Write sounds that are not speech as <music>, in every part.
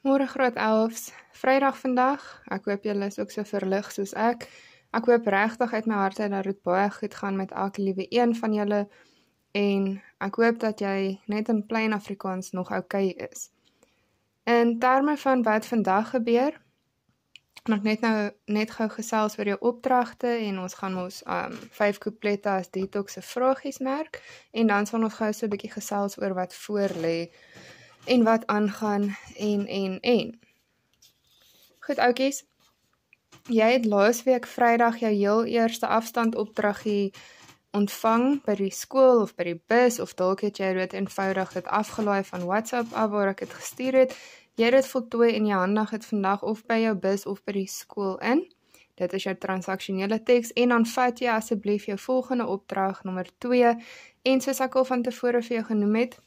Môre groot 11s, Vrydag vandag. Ek hoop julle is ook so verlig soos ek. Ek hoop regtig uit my hart uit dat dit baie goed gaan met elke liewe een van julle en ek hoop dat jy net in plain Afrikaans nog okay is. In terme van wat vandag gebeur, nog net nou net gou gesels oor jou opdragte en ons gaan mos um vyf kompletta as detox se vragies merk en dan sal ons gou so 'n bietjie gesels oor wat voor lê en wat aangaan en en en. Goed oudjies. Jy het laasweek Vrydag jou heel eerste afstand opdraggie ontvang by die skool of by die bus of dalk het jy dit eenvoudig dit afgelaai van WhatsApp af waar ek dit gestuur het. Jy het dit voltooi en jy handig dit vandag of by jou bus of by die skool in. Dit is jou transaksionele teks en dan vat jy asseblief jou volgende opdrag nommer 2 en soos ek al van tevore vir jou genoem het,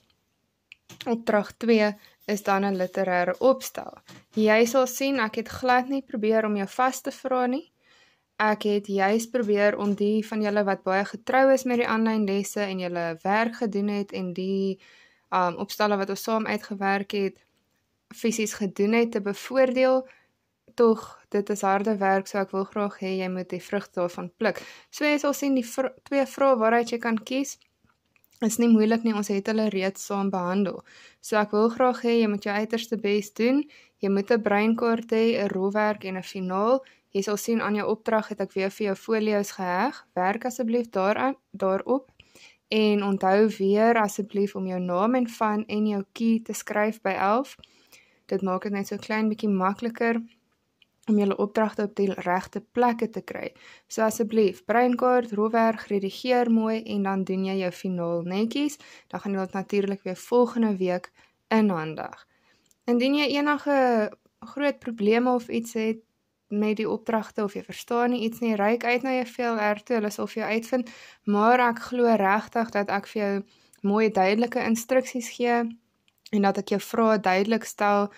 Opdrag 2 is dan 'n literêre opstel. Jy sal sien ek het glad nie probeer om jou vas te vra nie. Ek het juis probeer om die van julle wat baie getrou is met die aanlyn lesse en julle werk gedoen het en die um opstelle wat ons saam uitgewerk het fisies gedoen het te bevoordeel. Tog, dit is harde werk, so ek wil graag hê jy moet die vrug daarvan pluk. So jy sal sien die vr twee vrae waaruit jy kan kies is nie moeilik nie, ons het hulle reeds saam behandel. So ek wil graag hê jy moet jou uiterste bes doen. Jy moet 'n breinkaart hê, 'n rofwerk en 'n finaal. Jy sal sien aan jou opdrag het ek weer vir jou folio's geheg. Werk asseblief daaraan daarop en onthou weer asseblief om jou naam en van en jou key te skryf by 11. Dit maak dit net so klein bietjie makliker om julle opdragte op die regte plekke te kry. So asseblief, breinkaart, rofwerk, redigeer mooi en dan doen jy jou finaal netjies. Dan gaan jy dit natuurlik weer volgende week inhandig. Indien jy enige groot probleme of iets het met die opdragte of jy verstaan nie iets nie, ryk uit na jou VLR toe, hulle sal vir jou uitvind, maar ek glo regtig dat ek vir jou mooi duidelike instruksies gee en dat ek jou vrae duidelik stel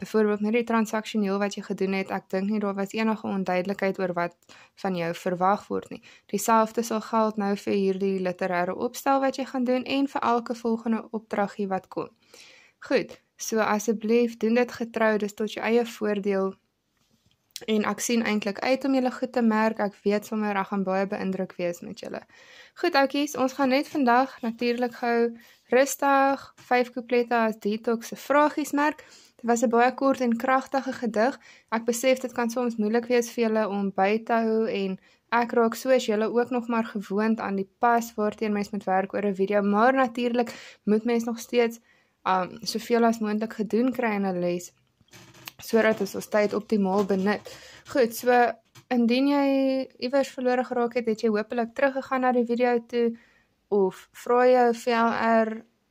Byvoorbeeld met die transaksioneel wat jy gedoen het, ek dink nie daar was enige onduidelikheid oor wat van jou verwag word nie. Dieselfde sal geld nou vir hierdie literêre opstel wat jy gaan doen en vir elke volgende opdragie wat kom. Goed, so asseblief doen dit getrou, dis tot jou eie voordeel. En ek sien eintlik uit om julle goed te merk. Ek weet sommer ek gaan baie beïndruk wees met julle. Goed oudjies, ons gaan net vandag natuurlik gou rustig vyf couplette as detox se vragies merk. Dit was 'n baie kort en kragtige gedig. Ek besef dit kan soms moeilik wees vir julle om by te hou en ek raak soos julle ook nog maar gewoond aan die pas waarteen mens moet werk oor 'n video, maar natuurlik moet mens nog steeds um soveel as moontlik gedoen kry in 'n les sodat ons ons tyd optimaal benut. Goed, so indien jy iewers verlore geraak het, het jy hopelik teruggegaan na die video toe of vra jou VR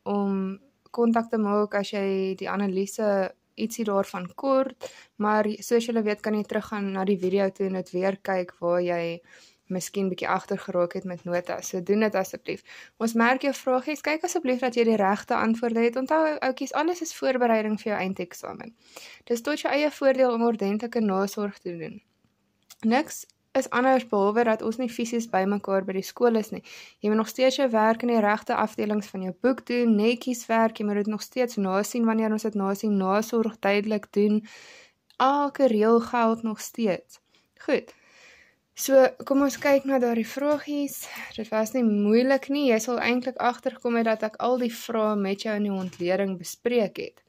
om kontak te maak as jy die analise ietsie daarvan kort, maar soos julle weet kan jy teruggaan na die video toe en dit weer kyk waar jy miskien bietjie agter geraak het met notas. So doen dit asseblief. Ons merk jou vragies, kyk asseblief dat jy die regte antwoorde het. Onthou ouetjies, alles is voorbereiding vir jou eindeksamen. Dis tot jou eie voordeel om ordentlike nasorg te doen. Niks is anders behalwe dat ons nie fisies bymekaar by die skool is nie. Jy moet nog steeds jou werk in die regte afdelings van jou boek doen, netjies werk, jy moet dit nog steeds nasien wanneer ons dit nasien, nasorg tydelik doen. Elke reël geld nog steeds. Goed. So, kom ons kyk na daardie vragies. Dit was nie moeilik nie. Jy sal eintlik agterkom hê dat ek al die vrae met jou in die ontleding bespreek het.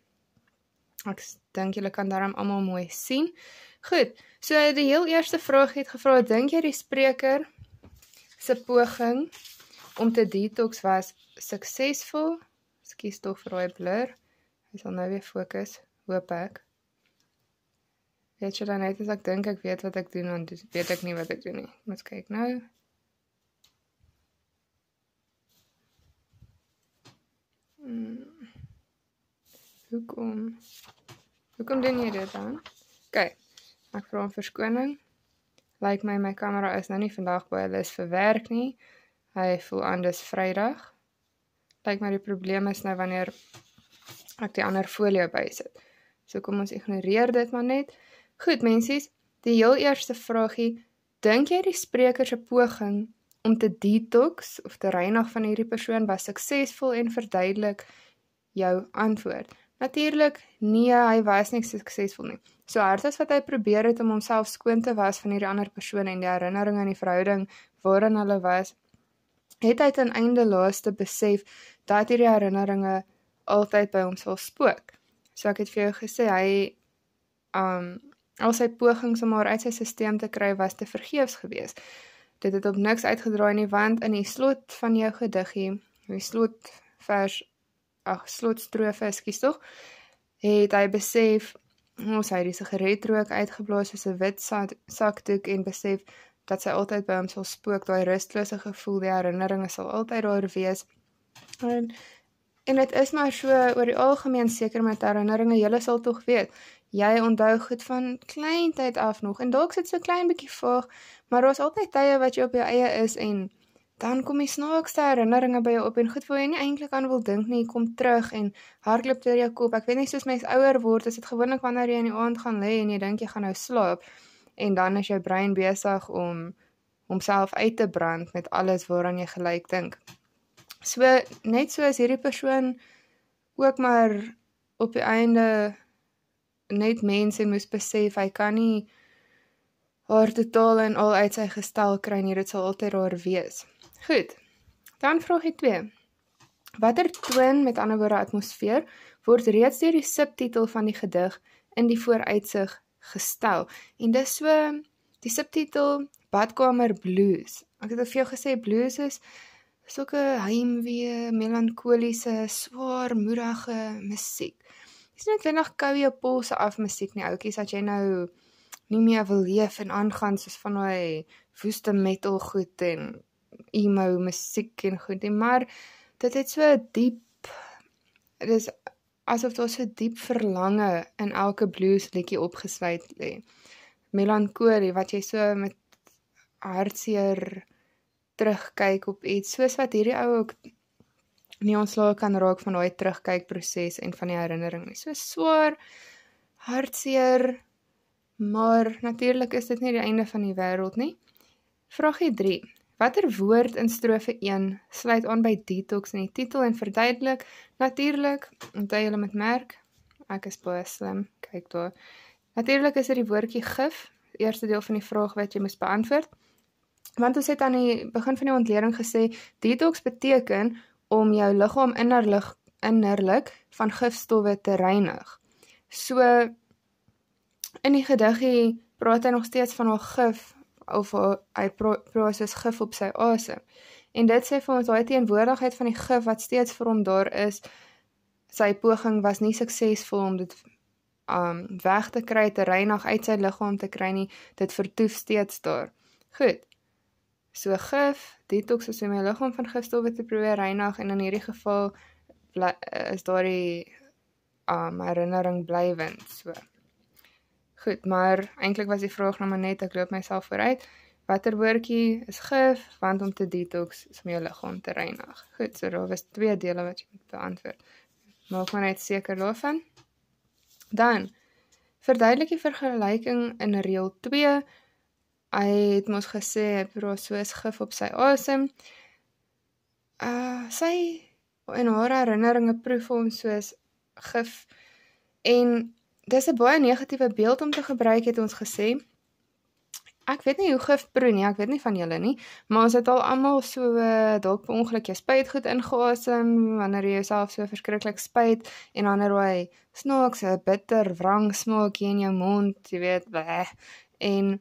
Ek dink julle kan daarom almal mooi sien. Goed. So die heel eerste vraag het gevra, dink jy die spreker se poging om te detox was suksesvol? Ekskuus tog vir daai blur. Hy sal nou weer fokus, hoop ek. Weet jy dan net as ek dink ek weet wat ek doen, dan weet ek nie wat ek doen nie. Moet kyk nou. Hmm. Hoekom? Hoekom doen jy dit dan? Kyk. Ek vra om verskoning. Lyk my my kamera is nou nie vandag by hulle is vir werk nie. Hy voel anders Vrydag. Lyk my die probleem is nou wanneer ek die ander folio bysit. So kom ons ignoreer dit maar net. Goed, mensies, die heel eerste vragie, dink jy die spreker se poging om te detox of te reinig van hierdie persoon was suksesvol en verduidelik jou antwoord. Natuurlik, nee, hy was nie suksesvol nie. So hard as wat hy probeer het om homself skoon te was van hierdie ander persoon en die herinnering aan die verhouding waarin hulle was, het hy ten einde laaste besef dat hierdie herinneringe altyd by hom sal spook. So ek het vir jou gesê hy um al sy pogings om haar uit sy stelsel te kry was te vergeefs geweest. Dit het op niks uitgedraai nie want in die slot van jou gediggie, in die slot vers ag slotstrofe, ekskuus tog, het hy besef ons het die sigaretrook uitgeblaas soos 'n wit saktoek en besef dat sy altyd by hom sal spook, daai rustlose gevoel, die herinneringe sal altyd daar wees. En en dit is maar so oor die algemeen seker met herinneringe, jy sal tog weet. Jy onthou goed van klein tyd af nog en dalk sit so klein bietjie vaag, maar daar's altyd tye wat jy op jou eie is en dan kom die snaakste herinneringe by jou op en goed voel jy nie eintlik aan wil dink nie, jy kom terug en hardloop deur jou kop. Ek weet nie soos mens ouer word, is dit gewoonlik wanneer jy in die aand gaan lê en jy dink jy gaan nou slaap en dan is jou brein besig om homself uit te brand met alles waaraan jy gelyk dink. So net so as hierdie persoon ook maar op die einde net mens en moes besef hy kan nie haar totaal en al uit sy gestel kry nie dit sal altyd daar wees. Goed. Dan vraagie 2. Watter toon, met ander woorde atmosfeer, word reeds deur die subtitel van die gedig in die vooruitsig gestel? En dis so die subtitel Badkamer Blues. Ek het al vir jou gesê blues is sulke heimwee, melankoliese, swaarmoedige musiek. Dis nie noodwendig koue polse af musiek nie, ouetjies, as jy nou nie meer wil leef en aangaan soos van hoe woeste metal goed en emo musiek en goed nie, maar dit het so diep dis asof daar so diep verlange in elke blues liedjie opgesluit lê. Eh, Melankolie wat jy so met hartseer terugkyk op iets soos wat hierdie ou ook nie ontslae kan raak van daai terugkyk proses en van die herinnering nie. So swaar hartseer maar natuurlik is dit nie die einde van die wêreld nie. Vraagie Watter woord in strofe 1 sluit aan by detox in die titel en verduidelik natuurlik, onthou julle met merk, ek is baie slim, kyk daar. Natuurlik is dit die woordjie gif, eerste deel van die vraag wat jy moes beantwoord. Want ons het aan die begin van die ontleding gesê detox beteken om jou liggaam innerlik innerlik van gifstowwe te reinig. So in die gediggie praat hy nog steeds van haar gif, of hy proses gif op sy asem. En dit sê vir ons daai teenwoordigheid van die gif wat steeds vir hom daar is, sy poging was nie suksesvol om dit um weg te kry te reinig uit sy liggaam te kry nie, dit vertoef steeds daar. Goed. So gif, detox is om jou liggaam van gifstowwe te probeer reinig en in hierdie geval is daai um herinnering blywend. So Goed, maar eintlik was die vraag nou net ek loop myself vooruit. Watter woordjie is gif want om te detox is om jou liggaam te reinig. Goed, so daar was twee dele wat jy moet beantwoord. Maak maar net seker daarvan. Dan verduidelik die vergelyking in reël 2. Hy het mos gesê bro soos gif op sy asem. Uh sy en haar herinneringe proef hom soos gif en dis 'n baie negatiewe beeld om te gebruik het ons gesê. Ek weet nie hoe gif broe nie, ek weet nie van julle nie, maar ons het al almal so uh, dalk per ongeluk jy spuit goed ingeasem wanneer jy jouself so verskriklik spuit en dan raai snaakse bitter wrang smaakie in jou mond, jy weet, bleh. en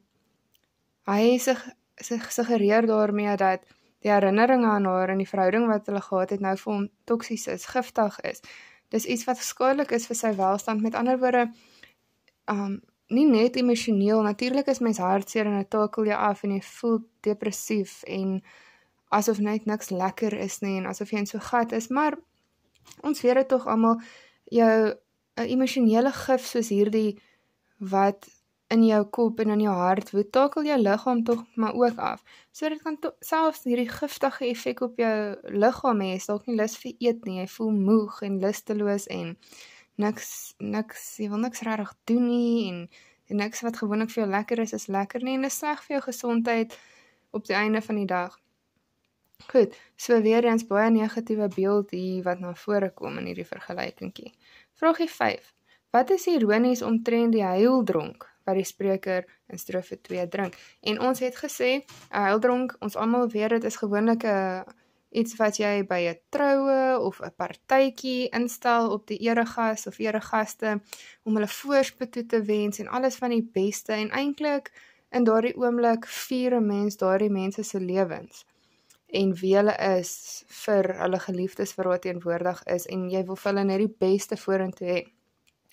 hy sig sig suggereer daarmee dat die herinneringe aan haar en die verhouding wat hulle gehad het nou vir hom toksies is, giftig is. Dis iets wat skadelik is vir sy welstand. Met ander woorde, um nie net emosioneel, natuurlik is mens hartseer en dit takel jou af en jy voel depressief en asof net niks lekker is nie en asof jy in so gat is, maar ons weet dit tog almal jou eh, emosionele gif soos hierdie wat in jou kop en in jou hart, hoe takel jou liggaam tog maar ook af. So dit kan selfs hierdie giftige effek op jou liggaam hê. Jy dalk nie lus vir eet nie, jy voel moeg en lusteloos en niks niks, jy wil niks regtig doen nie en en niks wat gewoonlik vir jou lekker is, is lekker nie en dit sleg vir jou gesondheid op die einde van die dag. Goed, so weer eens baie negatiewe beeld hier wat na vore kom in hierdie vergelykingkie. Vraagie 5. Wat is ironies omtrent die huildronk? by die spreker in strofe 2 drink. En ons het gesê, uh, eh, hy dronk, ons almal weet dit is gewoonlik 'n uh, eh, iets wat jy by 'n troue of 'n partytjie instel op die eregas of eregaste om hulle voorspoed toe te wens en alles van die beste en eintlik in daardie oomblik vier 'n mens daardie mense se lewens en wie hulle is vir hulle geliefdes wat teenwoordig is en jy wil hulle net die beste vorentoe hê.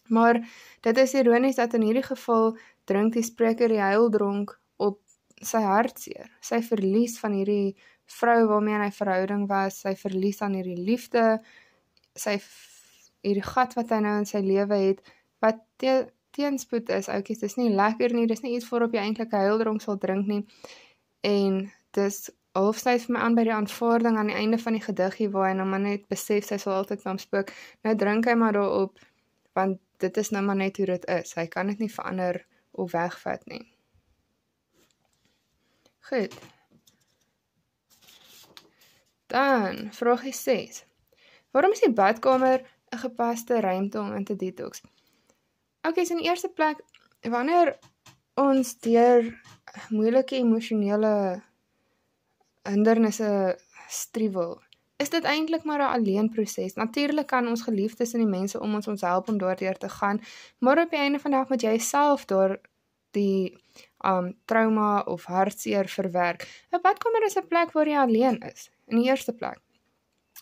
Maar dit is ironies dat in hierdie geval drink die spreker die heildronk op sy hartseer. Sy verlies van hierdie vrou waarmee hy verhouding was, sy verlies aan hierdie liefde, sy hierdie gat wat hy nou in sy lewe het wat te teenspoed is. Oukies, dis nie lekker nie. Dis nie iets voorop jy eintlik heildronk sal drink nie. En dis halfsyf vir my aan by die aanvaarding aan die einde van die gediggie waar hy nou maar net besef sy sal altyd van spook. Nou drink hy maar daarop want dit is nou maar net hoe dit is. Hy kan dit nie verander of wegvat nie. Goed. Dan vraagie 6. Waarom is die badkamer 'n gepaste ruimte om in te detox? OK, so in eerste plek, wanneer ons deur moeilike emosionele hindernisse struwel, is dit eintlik maar 'n alleen proses. Natuurlik kan ons geliefdes en die mense om ons ons help om daardeur te gaan, maar op die einde van die dag moet jy self daar die um trauma of hartseer verwerk. 'n Badkamer is 'n plek waar jy alleen is in die eerste plek.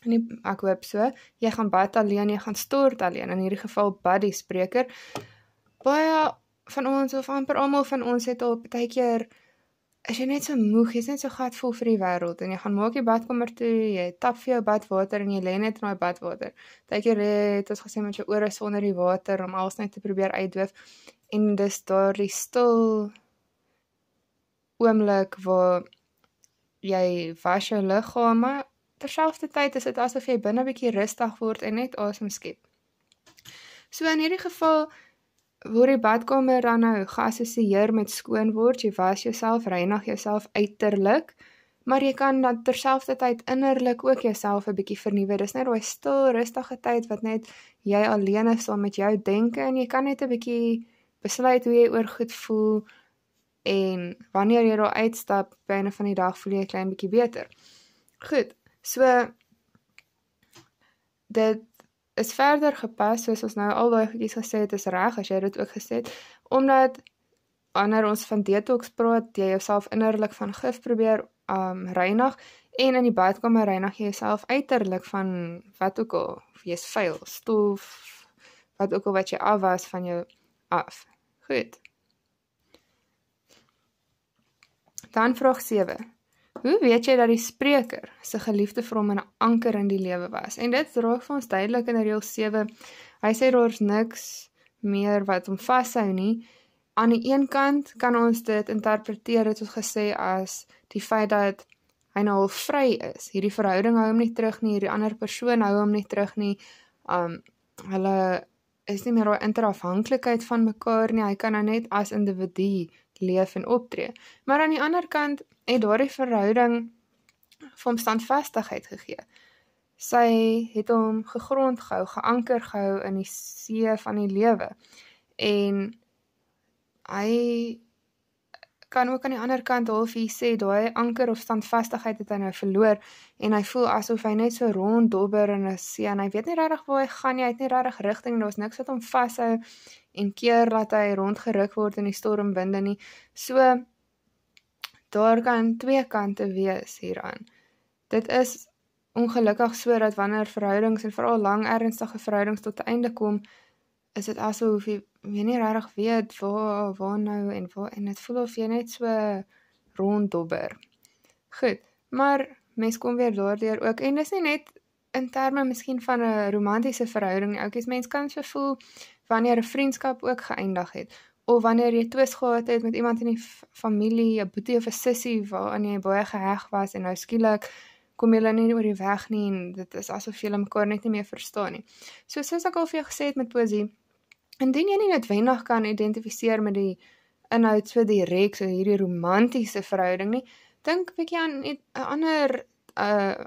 En die, ek hoop so, jy gaan bad alleen, jy gaan stort alleen in hierdie geval buddy spreker. Baie van ons of amper almal van ons het al baie keer as jy net so moeg, jy's net so gatvol vir die wêreld en jy gaan maak jou badkamer toe, jy tap vir jou badwater en jy lê net in daai badwater. Dink jy het ons gesê met jou ore sonder die water om alles net te probeer uitdoof en dis daardie stil oomblik waar jy was jou liggaam terselfdertyd is dit asof jy binne 'n bietjie rustig word en net asem skep. So in hierdie geval word die badkamer dan nou geassosieer met skoon word. Jy was jouself reinig jouself uiterlik, maar jy kan dan terselfdertyd innerlik ook jouself 'n bietjie vernuwe. Dis net daai stil, rustige tyd wat net jy alleen is saam met jou denke en jy kan net 'n bietjie besluit hoe jy oor goed voel en wanneer jy daar uitstap, byna van die dag voel jy 'n klein bietjie beter. Goed. So dit is verder gepas soos ons nou al daai goedjies gesê het is reg as jy dit ook gesê het omdat wanneer ons van detox praat jy jouself innerlik van gif probeer um reinig en in die badkamer reinig jy jouself uiterlik van wat ook al jy's vuil stof wat ook al wat jy af was van jou af goed dan vraag 7 Hoe weet jy dat die spreker se geliefde vir hom 'n anker in die lewe was? En dit raak vir ons duidelik in Reël 7. Hy sê daar's niks meer wat hom vashou nie. Aan die een kant kan ons dit interpreteer dit wat gesê as die feit dat hy nou al vry is. Hierdie verhouding hou hom nie terug nie, hierdie ander persoon hou hom nie terug nie. Um hulle is nie meer daai interafhanklikheid van mekaar nie. Hy kan nou net as individu leef en optree. Maar aan die ander kant het daardie verhouding vir hom standvastigheid gegee. Sy het hom gegrond gehou, geanker gehou in die see van die lewe. En hy kan ook aan die ander kant half hier sê daai anker of standvastigheid het hy nou verloor en hy voel asof hy net so rond dobber in 'n see en hy weet nie regtig waar hy gaan nie, hy het nie regtig rigting, daar's niks wat hom vashou en keer dat hy rondgeruk word in die stormwinde nie. So daar kan twee kante wees hieraan. Dit is ongelukkig sodat wanneer verhoudings en veral lang ernstige verhoudings tot einde kom, is dit asof jy weet nie regtig weet waar waar nou en waar en dit voel of jy net so ronddobber. Goed, maar mense kom weer daardeur ook en dis nie net in terme miskien van 'n romantiese verhouding, ouetjies, mense kan so voel wanneer 'n vriendskap ook geëindig het of wanneer jy twis gehad het met iemand in die familie, 'n boetie of 'n sussie waaraan jy baie geheg was en nou skielik kom jy hulle nie oor die weg nie en dit is asof jy hulle mekaar net nie meer verstaan nie. So soos ek al vir jou gesê het met poesie, indien jy nie noodwendig kan identifiseer met die inhoud so direk so hierdie romantiese verhouding nie, dink bietjie aan 'n ander 'n eh,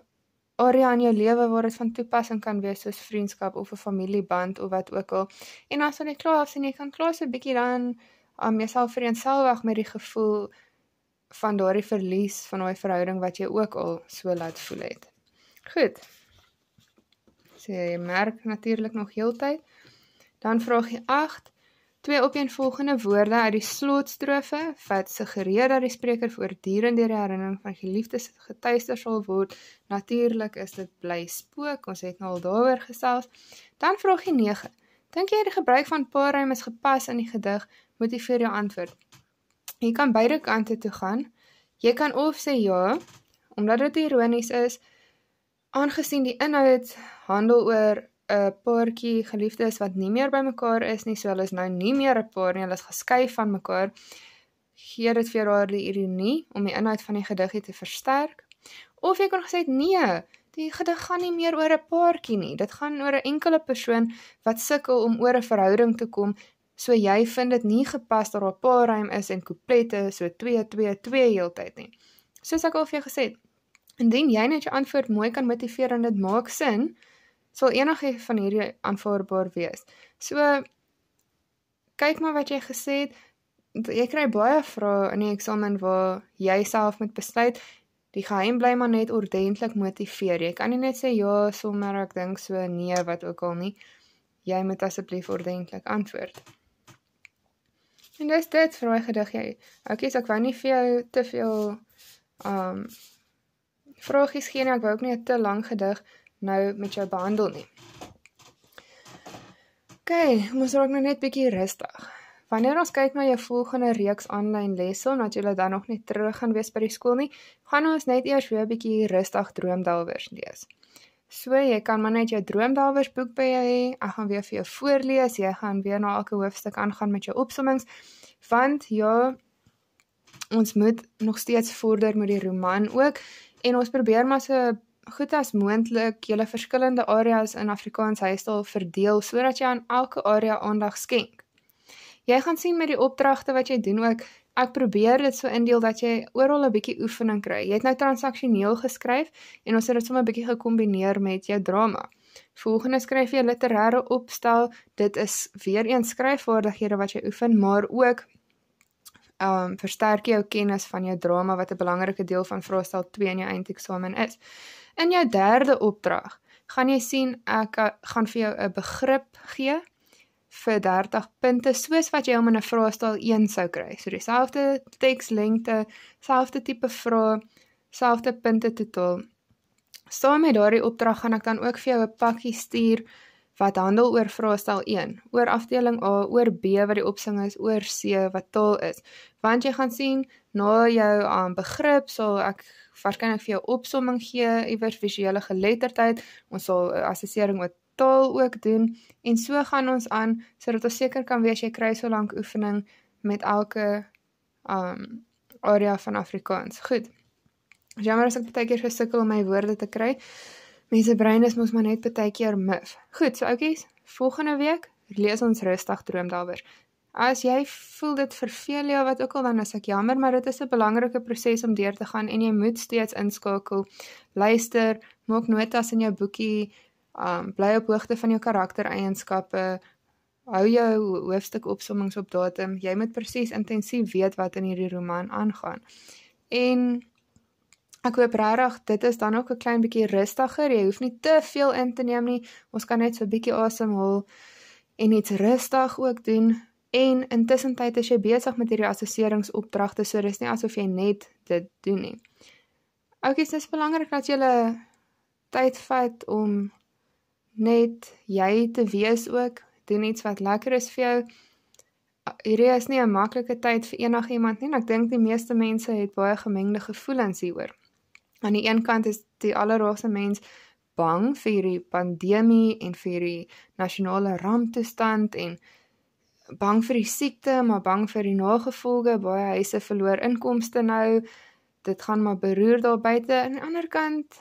area in jou lewe waar dit van toepassing kan wees soos vriendskap of 'n familieband of wat ook al. En as dan jy klaar is en jy kan klaar so 'n bietjie dan aan um, jouself vereenselwig met die gevoel van daardie verlies van daai verhouding wat jy ook al so laat voel het. Goed. Sê so, jy merk natuurlik nog heeltyd. Dan vraag jy 8 Twee opeenvolgende woorde uit die slotstrofe wat suggereer dat die spreker voortdurend deur die herinnering van geliefdes getuister sal word. Natuurlik is dit bly spook, ons het nou al daaroor gesels. Dan vraagie 9. Dink jy die gebruik van paarrym is gepas in die gedig? Motiveer jou antwoord. Jy kan beide kante toe gaan. Jy kan of sê ja, omdat dit ironies is, aangesien die inhoud handel oor 'n paartjie geliefdes wat nie meer bymekaar is nie, so hulle is nou nie meer 'n paar nie, hulle is geskei van mekaar. Gee dit vir haar die ironie om die inhoud van die gediggie te versterk. Of jy kon gesê nee, die gedig gaan nie meer oor 'n paartjie nie. Dit gaan oor 'n enkele persoon wat sukkel om oor 'n verhouding te kom. So jy vind dit nie gepas dat daar 'n paarruim is en couplette so 2 2 2 heeltyd nie. Soos ek al vir jou gesê het, indien jy net jou antwoord mooi kan motiveer en dit maak sin, sal enige van hierdie aanvaarbaar wees. So kyk maar wat jy gesê het. Jy kry baie vrae in die eksamen waar jy self moet besluit. Die geheim bly maar net ordentlik motiveer. Jy kan nie net sê ja sommer ek dink so nee wat ook al nie. Jy moet asseblief ordentlik antwoord. En dis dit vir my gedig jy. Oukei, so ek wou nie vir jou te veel ehm um, vragies gee nie. Ek wou ook nie 'n te lang gedig nou met jou behandel nie. OK, ons raak nou net bietjie rustig. Wanneer ons kyk na jou volgende reeks aanlyn lesse, nadat jy dan nog nie terug gaan wees by die skool nie, gaan ons net eers weer 'n bietjie rustig droomdalwers lees. So jy kan maar net jou droomdalwers boek by jou hê. Ek gaan weer vir jou voorlees. Jy gaan weer na elke hoofstuk aangaan met jou opsommings. Want ja, ons moet nog steeds vorder met die roman ook en ons probeer maar so 'n goed as moontlik julle verskillende areas in Afrikaans huistaal verdeel sodat jy aan elke area aandag skenk. Jy gaan sien met die opdragte wat jy doen ook, ek probeer dit so indeel dat jy oral 'n bietjie oefening kry. Jy het nou transaksioneel geskryf en ons het dit sommer 'n bietjie gekombineer met jou drama. Volgende skryf jy literêre opstel. Dit is weer een skryfvaardighede wat jy oefen, maar ook ehm um, versterk jou kennis van jou drama wat 'n belangrike deel van vraestel 2 in jou eindeksamen is. In jou derde opdrag gaan jy sien ek eh, gaan vir jou 'n begrip gee vir 30 punte soos wat jy hom in 'n vraestel 1 sou kry. So dieselfde tekslengte, selfde tipe vrae, selfde punte totaal. Saam met daardie opdrag gaan ek dan ook vir jou 'n pakkie stuur wat handel oor vraestel 1, oor afdeling A, oor B wat die opsing is, oor C wat taal is. Want jy gaan sien na jou aan um, begrip sal ek waarskynlik vir jou opsomming gee iewers visuele geletterdheid. Ons sal eh, assessering ook taal ook doen en so gaan ons aan sodat ons seker kan wees jy kry so lank oefening met elke um area van Afrikaans. Goed. Jammer as ek baie keer gesukkel om my woorde te kry. Mense brein is mos maar net baie keer mif. Goed, so oudies, volgende week lees ons rustig droom daaroor as jy voel dit vervel jou wat ook al dan as ek jammer, maar dit is 'n belangrike proses om deur te gaan en jy moet steeds inskakel. Luister, maak notas in jou boekie, um bly op hoogte van jou karaktereienskappe. Hou jou hoofstuk opsommings op datum. Jy moet presies intensief weet wat in hierdie roman aangaan. En ek hoop regtig dit is dan ook 'n klein bietjie rustiger. Jy hoef nie te veel in te neem nie. Ons kan net so 'n bietjie asemhaal en net rustig ook doen En intussen tyd is jy besig met hierdie assesseringsopdragte, so dis nie asof jy net dit doen nie. Oukies, dis belangrik dat jy hulle tyd vat om net jy te wees ook, doen iets wat lekker is vir jou. Hierdie is nie 'n maklike tyd vir enigiemand nie, en ek dink die meeste mense het baie gemengde gevoelens hieroor. Aan die een kant is die allerhoogste mens bang vir hierdie pandemie en vir hierdie nasionale ramptoestand en bang vir die siekte, maar bang vir die nagevolge. Baie huise verloor inkomste nou. Dit gaan maar beroer daar buite. Aan die ander kant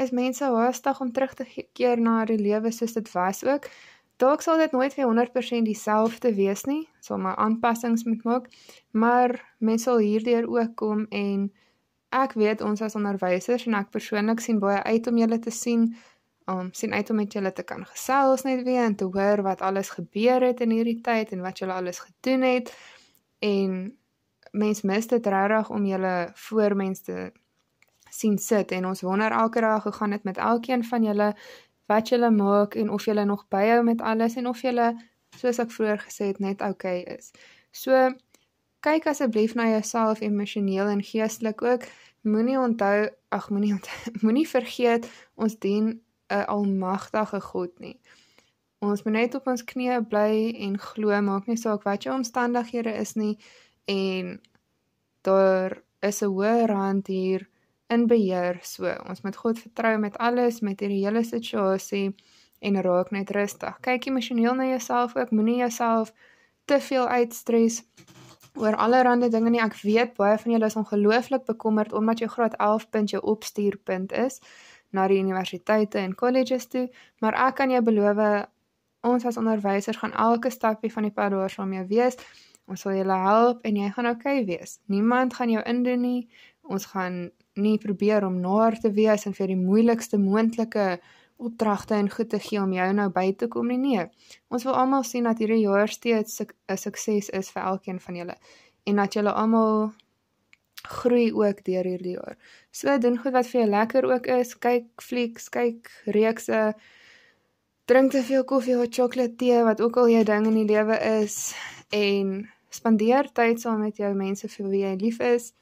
is mense haastig om terug te keer na die lewe soos dit was ook. Dalk sal dit nooit weer 100% dieselfde wees nie. Sal maar aanpassings moet maak, maar mense sal hierdeur ook kom en ek weet ons as onderwysers en ek persoonlik sien baie uit om julle te sien um, sien uit om met julle te kan gesels net weer en te hoor wat alles gebeur het in hierdie tyd en wat julle alles gedoen het. En mense mis dit regtig om julle voor mense te sien sit en ons wonder elke dag hoe gaan dit met elkeen van julle wat julle maak en of julle nog byhou met alles en of julle soos ek vroeër gesê het net oukei okay is. So kyk asseblief na jouself emosioneel en geestelik ook. Moenie onthou, ag moenie <laughs> moenie vergeet ons dien 'n almagtige God nie. Ons moet net op ons knieë bly en glo, maak nie saak wat jou omstandighede is nie en daar is 'n hoër hand hier in beheer. So, ons moet God vertrou met alles, met hierdie hele situasie en raak net rustig. Kyk emosioneel na jouself ook, moenie jouself te veel uitstres oor allerlei dinge nie. Ek weet baie van julle is ongelooflik bekommerd omdat jou graad 11 punt jou opstuurpunt is na die universiteite en colleges toe, maar ek kan jou beloof ons as onderwysers gaan elke stapie van die pad daar saam jou wees. Ons sal julle help en jy gaan okay wees. Niemand gaan jou indoen nie. Ons gaan nie probeer om naar te wees en vir die moeilikste moontlike opdragte en goed te gee om jou nou by te kom nie. Nee. Ons wil almal sien dat hierdie jaar steeds 'n suk sukses is vir elkeen van julle en dat julle almal groei ook deur hierdie jaar. So doen goed wat vir jou lekker ook is. Kyk flieks, kyk reekse. Drink te veel koffie of sjokolade tee wat ook al jou ding in die lewe is en spandeer tyd saam met jou mense vir wie jy lief is.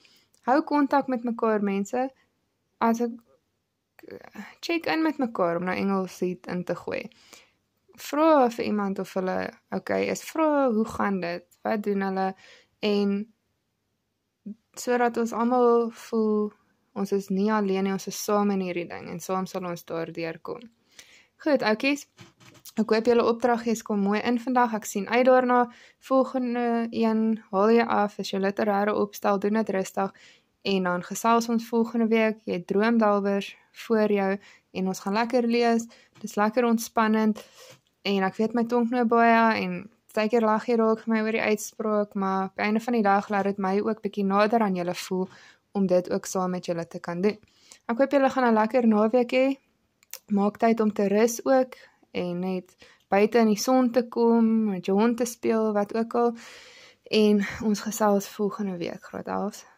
Hou kontak met mekaar mense. As ek check in met mekaar om nou Engels seet in te gooi. Vra vir iemand of hulle okay is. Vra hoe gaan dit? Wat doen hulle? En sodat ons almal voel ons is nie alleen nie, ons is saam in hierdie ding en saam sal ons daardeur kom. Goed, oudjies. Ek hoop julle opdraggees kom mooi in vandag. Ek sien uit daarna. Volgende een, haal jy af as jou literêre opstel, doen dit rustig en dan gesels ons volgende week. Jy droomdalwers voor jou en ons gaan lekker lees. Dis lekker ontspannend en ek weet my tong knoop baie en baie keer lag jy raak vir my oor die uitspraak, maar op einde van die dag laat dit my ook bietjie nader aan julle voel om dit ook saam met julle te kan doen. Ek hoop julle gaan 'n lekker naweek hê. Maak tyd om te rus ook en net buite in die son te kom, met jou hond te speel, wat ook al. En ons gesels volgende week, graat alse.